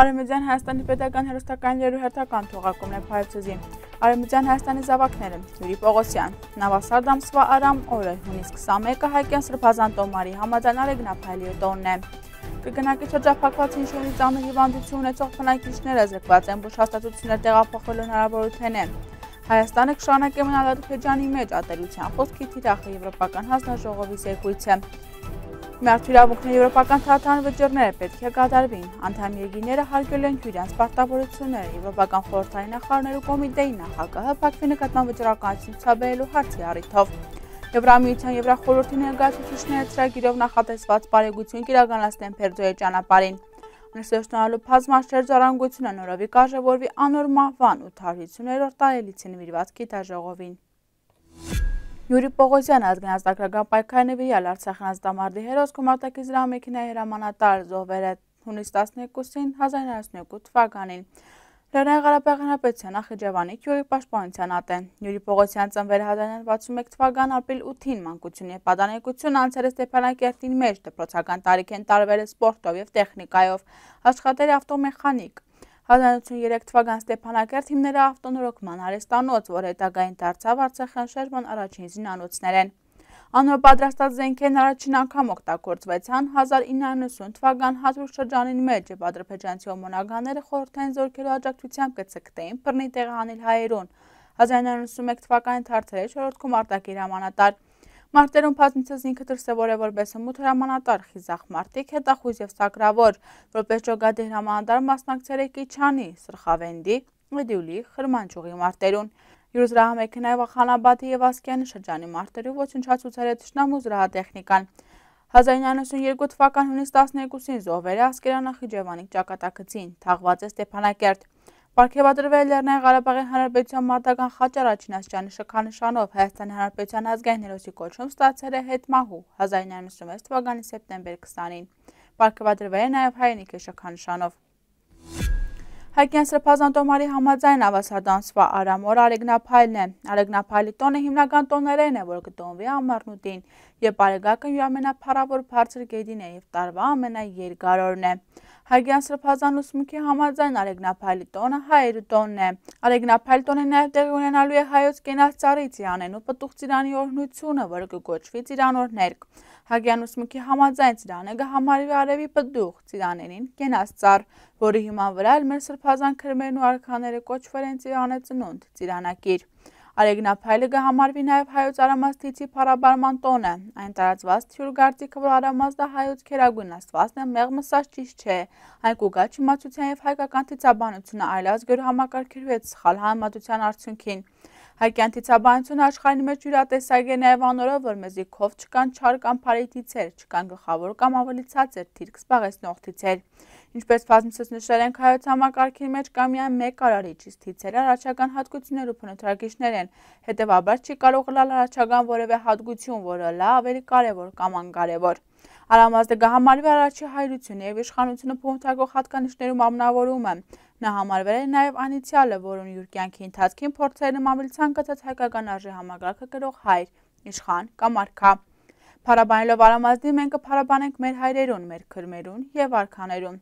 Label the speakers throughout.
Speaker 1: Արևմտյան Հայաստանի Պետական հերոստական երուհերթական թողակումն է Փարիցուզի։ Արևմտյան Հայաստանի զավակները՝ Յուրի Պողոսյան, Նավասարդ ամսվա արամ օրը, հունիսի 21-ը Հայկյան Սրբազան Տոմարի համաձայն Արեգնափայլի տոնն է։ Կգնակի շրջափակված հիշորի ծանր հիվանդություն ունեցող բնակիչները զրկված են, որ հաստատություններ տեղափոխվելու հնարավորություն է։ Հայաստանը կշարունակի մնալ Ադրբեջանի մեջ ատելության խոսքի թիրախը եվրոպական հանձնաժողովի զեկույցը։ Մարդու իրավունքների Եվրոպական թատան վճրները պետք է կատարվին, անդամ եգիները հարգել են հյուրյանց պարտավորությունները, Եվրոպական խորորդային նախարներու կոմիտեի նախագահը պակվի նկատման վճրականություն ծաբերելու հարցի առիթով։ Եվրամիության Եվրախորորդի ներգացուցիչները ծրագիրով նախատեսված բարեգություն կիրականացնեն Փերձոյի ճանապարհին։ Ներսեշնալու բազմաշեր ժառանգությունը նորովի կարժևորվի անոր մահվան 850-րդ տարելիցին նվիրված գիտաժողովին։ Յուրի Պողոսյան ազգնած ագրագան պայքարն է վիրյալ Արցախն ազդամարդի հերոս Կոմարտակի զրահամեքինայի հրամանատար զոհվել է հունիս 12-ին 1992 թվականին։ Լեռնային Ղարաբաղի Հանրապետության Ախիջևանի քյուրի պաշտպանության ատ է։ Յուրի Պողոսյան ծնվել 1961 թվական ապրիլ 8-ին մանկություն եւ պատանեկություն անցել է Ստեփանակերտին մեջ դպրոցական տարիքեն տարվել է սպորտով եւ տեխնիկայով, աշխատել է ավտոմեխանիկ։ 1953 թվական Ստեփանակերտ հիմները ավտոնորոգման արեստանոց, որ հետագային դարձավ Արցախյան շրջան առաջին զինանոցներ են։ Անոր պատրաստած զենքերն առաջին անգամ օգտագործվեցան 1990 թվական հազուր շրջանին մեջ, եւ ադրբեջանցի օմոնականները խորհրդային զորքերու աջակցությամբ կցկտեին բռնի տեղանիլ հայերուն։ 1991 թվականին թարթրել շորորդքում արտակիր ամանատար Մարտերում պատմիցս ինքը դրսևոր է որպես հմուտ հրամանատար, խիզախ մարտիկ, հետախույզ եւ սակրավոր, որպես ճոգադի հրամանատար մասնակցել է Կիչանի, Սրխավենդի, Մեդյուլի, Խրմանչուղի մարտերուն։ Յուրզրահամեքենայ Վախանաբադի եւ Ասկյանի շրջանի մարտերու ոչնչացուցել է ճշնամու զրահատեխնիկան։ 1992 թվական հունիս 12-ին զոհվել է Ասկերանը Խիջևանի ճակատագծին, թաղված է Ստեփանակերտ։ Պարգևատրվել էր Լեռնային Ղարաբաղի Հանրապետության մարտական խաչառաջին աստիճանի շքանշանով Հայաստանի Հանրապետության ազգային հերոսի կոչում ստացել է հետմահու 1996 թվականի սեպտեմբեր 20-ին։ Պարգևատրվել է նաև հայրենիքի շքանշանով։ Հայկյան Սրբազան Տոմարի համաձայն ավասարդանցվա արամոր արեգնապայլն է։ Արեգնապայլի տոնը հիմնական տոներեն է, որ կտոնվի ամարնուտին, և բարեգակը յու ամենապարավոր պարցր գեդին է և տարվա ամենա երգարորն է։ Հարգյան Սրբազան ուսմունքի համաձայն Արեգնափայլի տոնը հայերի տոնն է։ Արեգնափայլ տոնը նաև տեղի ունենալու է հայոց կենացարի Ծիրանեն ու պտուղ Ծիրանի օրհնությունը, որը կգոչվի Ծիրանօրներկ։ Հարգյան ուսմունքի համաձայն Ծիրանը կհամարվի արևի պտուղ Ծիրաներին կենացար, որի հիման վրա էլ մեր Սրբազան քրմերն ու արքաները կոչվել են Ծիրանե ծնունդ, Ծիրանակիր։ Արեգնափայլը կհամարվի նաև հայոց արամաստիցի փառաբարման տոնը։ Այն տարածված թյուր գարտիկը, որ արամազդը հայոց քերագույն աստվածն է, մեղմսած ճիշտ չէ։ Այն կուգա չիմացության եւ հայկական թիցաբանությունը այլ ազգեր համակարգերու հետ սխալ համեմատության արդյունքին։ Հայկյանտիցաբանություն աշխարհի մեջ յուրատեսակ է նաև անորով, որ մեզի քով չկան չար կամ փարի թիցեր, չկան գլխավոր կամ ավելի ցածր թիրք զբաղեցնող թիցեր։ Ինչպես բազմիցս նշել են, հայոց համակարգի մեջ կա միայն մեկ արարիչից թիցերը առաջական հատկություններ ու փնտրակիչներ են։ Հետևաբար չի կարող լալ առաջական որևէ հատկություն, որը լա ավելի կարևոր կամ անկարևոր։ Արամազդը գահամարվի առաջի հայրությունը եւ իշխանությունը փոխանցող հատկանիշներում ամնավորում է։ Նա համարվել է նաև անիցյալը, որուն յուր կյանքի ընթացքին փորձեր նմամիլ ցանկացած հայկական արժի համակարգը գրող հայր, իշխան կամ արքա։ Փարաբանելով արամազդի մենք կփարաբանենք մեր հայրերուն, մեր քրմերուն եւ արքաներուն։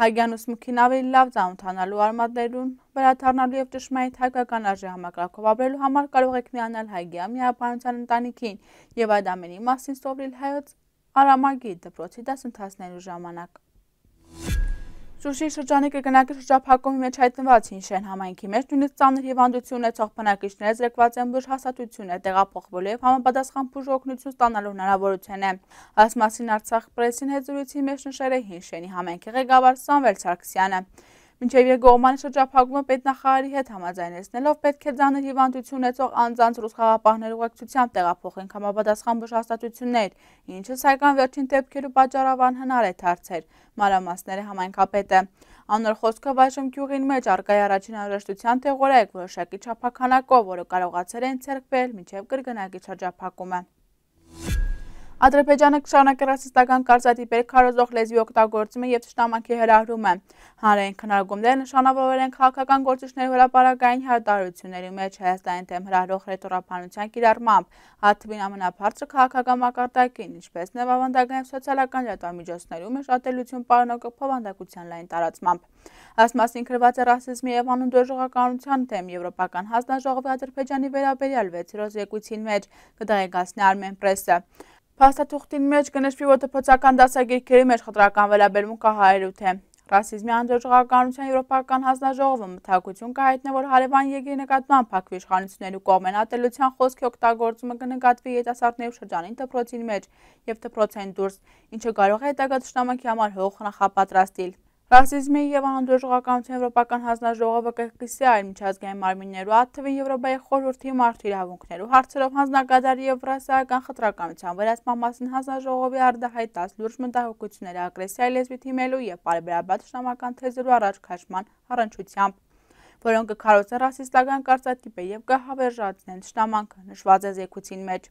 Speaker 1: Հագյան ուսմուքին ավելի լավ ծանոթանալու արմատներուն, վերաթարնալու եւ ճշմարիտ հայկական արժե համակարգով ապրելու համար կարող եք միանալ Հագիա միաբանության ընտանիքին եւ այդ ամենի մասին սովորել հայոց արամագի դպրոցի դասընթացներու ժամանակ։ Շուշի շրջանի կրկնակի շրջափակումի մեջ հայտնված հինշեն համայնքի մեջ նույնիսկ ծանր հիվանդություն ունեցող բնակիչները զրկված են բուժ հասատություն է տեղափոխվելու եւ համապատասխան բուժ օգնություն ստանալու հնարավորություն է։ Այս մասին Արցախ պրեսին հետ զրույցի մեջ նշել է հինշենի համայնքի ղեկավար Սամվել Սարգսյանը։ Մինչև իր գողմանի շրջափակումը պետնախարարի հետ համաձայնեցնելով պետք է ձանր հիվանդություն ունեցող անձանց ռուս խաղապահներ ուղեկցությամբ տեղափոխենք համապատասխան բժշկաստատություններ, ինչը սակայն վերջին դեպքերու պատճառով անհնար է դարձել, մանրամասները համայնքապետը։ Անոր խոսքը վայժմ գյուղին մեջ արկայի առաջին անհրաժեշտության տեղորեք որոշակի չափականակով, որը կարողացել են ցերկվել մինչև կրկնակի շրջափակումը։ Ադրբեջանը կշարունակի ռասիստական կարծատիպեր քարոզող լեզվի օգտագործումը եւ ճշտամակի հրահրումը։ Հանրային քննարկումները նշանավորել են քաղաքական գործիչների հրապարակային հարդարությունների մեջ Հայաստանի դեմ հրահրող ռետորապանության կիրառմամբ, հատվին ամենաբարձր քաղաքական մակարդակին, ինչպես նաեւ ավանդական եւ սոցիալական լրատվամիջոցներում աշխատելություն պարունակող փոխանցակցության լայն տարածմամբ։ Այս մասին գրված է ռասիզմի եւ անունդորժողականության դեմ եվրոպական հանձնաժողովի Ադրբեջանի վերաբերյալ 602 զեկույցին մեջ, կդայեկացնի Armen Press-ը։ Փաստաթուղթին մեջ կնշվի ոթփոցական դասագիրքերի մեջ խտրական վերաբերմունք կա հայերութ է։ Ռասիզմի անդրժողականության եվրոպական հանձնաժողովը մտահոգություն կհայտնե, որ հարևան երկրի նկատմամբ փակվի իշխանությունների կողմեն ատելության խոսքի օգտագործումը կնկատվի երիտասարդների շրջանին դպրոցին մեջ եւ դպրոցային դուրս, ինչը կարող է հետագա ճշտամակի համար հող նախապատրաստել։ Ռասիզմի եւ անդուրժողականության եվրոպական հանձնաժողովը կկիսի այլ միջազգային մարմիններու այդ թվին Եվրոպայի խորհրդի մարդու իրավունքներու հարցերով հանձնակատարի եվրասիական խտրականության վերացման մասին հանձնաժողովի արդահայտած լուրջ մտահոգությունները ագրեսիայի լեզվի թիմելու եւ բարեբերաբար շնամական թեզերու առաջ քաշման առնչությամբ որոնք կքարոցեն ռասիստական կարծատիպը եւ կհավերժացնեն շտամանքը նշված է զեկույցին մեջ։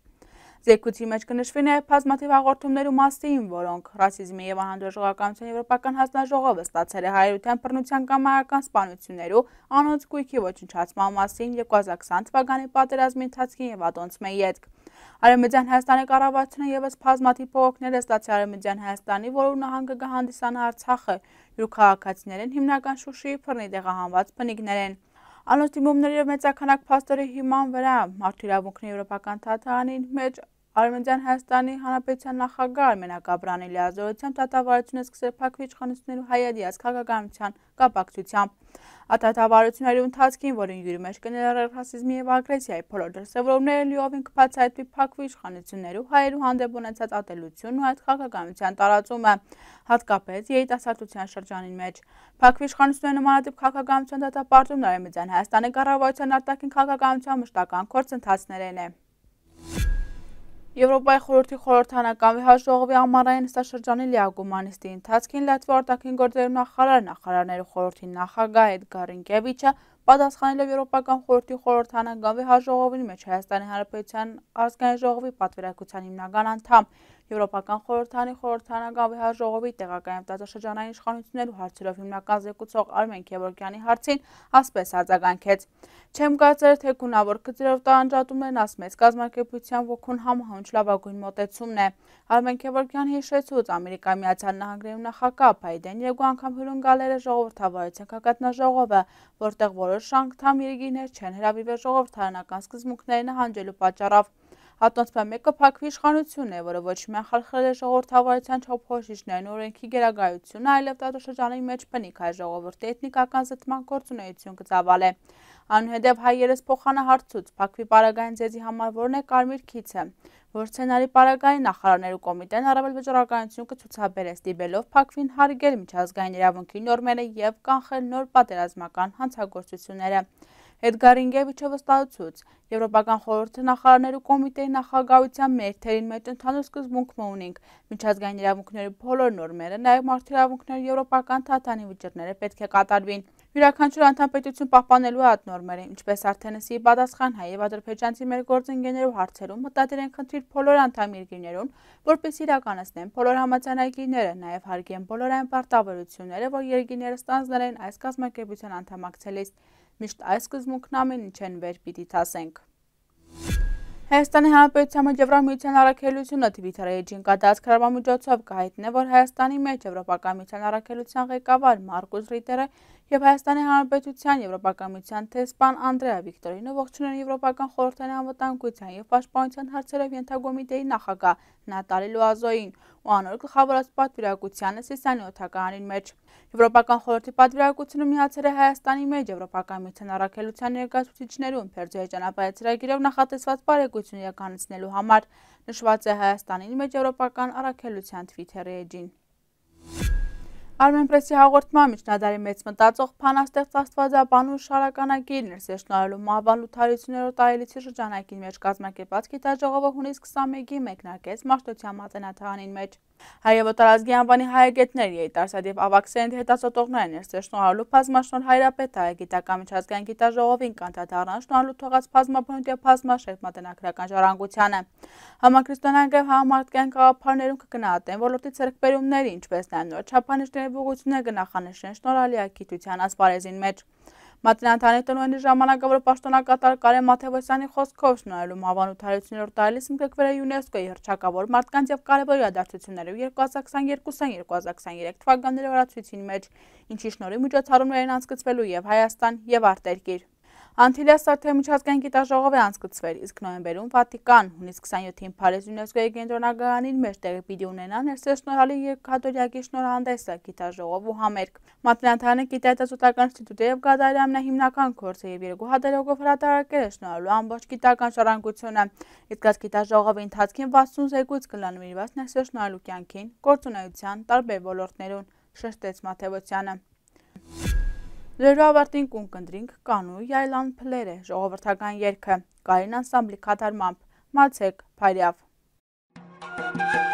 Speaker 1: Զեկույցի մեջ կնշվի նաև բազմաթիվ հաղորդումներու մասին, որոնք ռասիզմի եւ անհանդուրժողականության եվրոպական հանձնաժողովը ստացել է հայերության բռնության կամ հայական սպանություններու անոնց գույքի ոչնչացման մասին 2020 թվականի պատերազմի ընթացքին եւ ադոնցմեի յետք։ Արևմտյան Հայաստանի կառավարությունը եւս բազմաթիվ փողոքներ է ստացի Արևմտյան Հայաստանի, որոնց նահանգը կհանդիսանա Արցախը, յուր քաղաքացիներն հիմնական Շուշիի փռնի տեղահանված բնիկներ են։ Անոց դիմումների և մեծականակ պաստորի հիման վրա մարդու իրավունքն Եվրոպական թատարանին մեջ Արմենձյան Հայաստանի Հանրապետության նախագահ Արմենակ Աբրանի լիազորությամբ դատավարությունը սկսել փակվիչ խանութներու հայադիաց քաղաքականության կապակցությամբ։ Ատատավարությունների ընթացքին, որին յուրի մեջ կներառ ռասիզմի եւ ագրեսիայի փոլոր դրսեւորումները լիովին կբացահայտվի փակվիչ խանութներու հայերու հանդեպ ունեցած ատելությունն ու այդ քաղաքականության տարածումը հատկապես երիտասարդության շրջանին մեջ։ Փակվի իշխանությունը նմանատիպ քաղաքականության դատապարտումն արեմիջյան Հայաստանի կառավարության արտաքին քաղաքականության մշտական գործընթացներն է։ Եվրոպայի խորհրդի խորհրդանական վիհաժողովի ամառային նստաշրջանի լիագումանիստի ընթացքին Լատվի արտաքին գործերի նախարար նախարարների խորհրդի նախագահ Էդգար Ինկևիչը պատասխանել է Եվրոպական խորհրդի խորհրդանական վիհաժողովին մեջ Հայաստանի Հանրապետության ազգային ժողովի պատվիրակության հիմնական անդամ Եվրոպական խորհրդանի խորհրդանական վիայժողովի տեղակայում տարածաշրջանային իշխանություններու հարցերով հիմնական զեկուցող Արմեն Քևորքյանի հարցին ասպես արձագանքեց. Չեմ կարծեր, թե գունավոր գծերով տարանջատումներն ասմեց կազմակերպության ոգուն համահունչ լավագույն մոտեցումն է։ Արմեն Քևորքյանը հիշեցուց Ամերիկայի Միացյալ Նահանգներու նախագահ Բայդեն երկու անգամ հյուրն գալեր է ժողովրդավարության հակատնաժողովը, որտեղ որոշ անգամ երկիներ չեն հրավիրվել ժողովրդարանական սկզբունքներն հանջելու պատճառով։ Հատոնցման մեկը պակվի իշխանությունն է, որը ոչ միան խալխրել է ժողորդավարության չապխոշիշներն որենքի գերագայություն, այլև տատոշրջանի մեջ պնիք հայ ժողովորդի էթնիկական զտման գործունեություն կծավալ է։ Անուհետև հայ երես փոխանը հարցուց, պակվի պարագային ձեզի համար որն է կարմիր քիցը, որ սենարի պարագայի նախարարներու կոմիտեն առավել վճռականություն կցուցաբերես դիբելով պակվին հարգել միջազգային իրավունքի նորմերը և կանխել նոր պատերազմական հանցագործությունները։ Էդգար Ինգևիչը վստահեցուց Եվրոպական խորհրդի նախարարներու կոմիտեի նախագահության մեր թերին մեջ ընդհանուր սկզբունքն ունենք միջազգային իրավունքների բոլոր նորմերը, նաև մարդու իրավունքները եվրոպական թաթանի վճիռները պետք է կատարվին։ Յուրաքանչյուր անդամպետություն պահպանելու է ատնորմերը, ինչպես արդենսի պատասխան հայ և ադրպեջանցի մեր գործ ընգեներու հարցերում մտադիր են խնդրիր պոլոր անդամ իրգիրներուն, որպես իրականսնեն պոլոր համացանայգիրները, նաև հարգի են բոլոր այն պարտավորությունները, որ երգիները ստանձներ են այս կազմակերպության անդամակցելիս, միշտ այս կզմունքն ամեն ինչ են վեր պիտի թասենք։ Հայաստանի Հանրապետության մեջ Եվրամիության առաքելությունը Twitter-ի էջին կատարած քրամամիջոցով կհայտնե, որ Հայաստանի մեջ Եվրոպական միության առաքելության ղեկավար Մարկուս Ռիտերը եւ Հայաստանի Հանրապետության Եվրոպական միության տեսփան Անդրեա Վիկտորինը ողջունել Եվրոպական խորհրդային անվտանգության եւ պաշտպանության հարցերով ենթակոմիտեի նախագահ Նատալի Լուազոին, ու անոր գլխավորած պատվիրակությանը Սիսանի օթականին մեջ։ Եվրոպական խորհրդի պատվիրակությունը միացել է Հայաստանի մեջ Եվրոպական միության առաքելության ներկայացուցիչներու ընթերցուի ճանապարհի ծրագրով նախատեսված բարեկեցություն իրականացնելու համար նշված է Հայաստանի մեջ Եվրոպական առաքելության Twitter-ի էջին։ Արմենպրեսի հաղորդման միջնադարի մեծ մտածող պանաստեղծ աստվածաբանու շարականակի ներսեշնարելու մահվան լութարություներով տարելիցի շրջանակին մեջ կազմակեպած գիտաժողովը հունիս 21-ի մեկնակեց մաշտության մատենաթանին մեջ։ Հայև տարազգի անվանի հայագետներ երիտարսադ և ավակսերենդ հետասոտողներ են ներսեշնորալու պազմաշնոր հայրապետ հայագիտական միջազգային գիտաժողովին կանտադարան շնորալու թողած պազմաբնութ և պազմաշերտ մատենակրական ժարանգությանը։ Համակրիստոնական եւ համահարթական գաղափարներում կգնահատեն ոլորտի ցերկբերումները, ինչպես նաեւ նոր չափանիշների բուղությունը գնահատանշեն շնորհալիակիտության ասպարեզին մեջ։ Մատնանթանի տնօրենի ժամանակավոր պաշտոնակատար Կարեն Մաթևոսյանի խոսքով շնորհելու հավանութարություններով տարելիս ընդգրկվել է ՅՈՒՆԵՍԿՕ-ի հռչակավոր մարդկանց եւ կարեւոր իրադարձություններով 2022-2023 թվականների օրացույցին մեջ, ինչի շնորհիվ միջոցառումներ են անցկացվելու եւ Հայաստան եւ արտերկիր։ Անտիլիա Սարթե միջազգային գիտաժողով է անցկացվել, իսկ նոյեմբերում Վատիկան հունիս 27-ին Փարիզ ՅՈՒՆԵՍԿՕ-ի կենտրոնագարանին մեր տեղի պիտի ունենան ներսես շնորհալի երկաթորյակի շնորհանդեսը, գիտաժողով ու համերգ։ Մատնանթանը գիտատեսոտական ինստիտուտը եւ Գադարի ամենահիմնական գործը եւ երկու հատերոգով հրատարակել է շնորհալու ամբողջ գիտական շարանկությունը։ Իսկ այդ գիտաժողովի ընթացքին 60 զեկույց կլանվիրված ներսես շնորհալու կյանքին, գործունեության տարբեր ոլորտներում շեշտեց Մաթևոսյանը։ Լրու ավարտին կուն կնդրինք կանու յայլան պլեր է ժողովրդական երկը, կարին անսամբլի կատարմամբ, մացեք, պարյավ։ Մուսիկ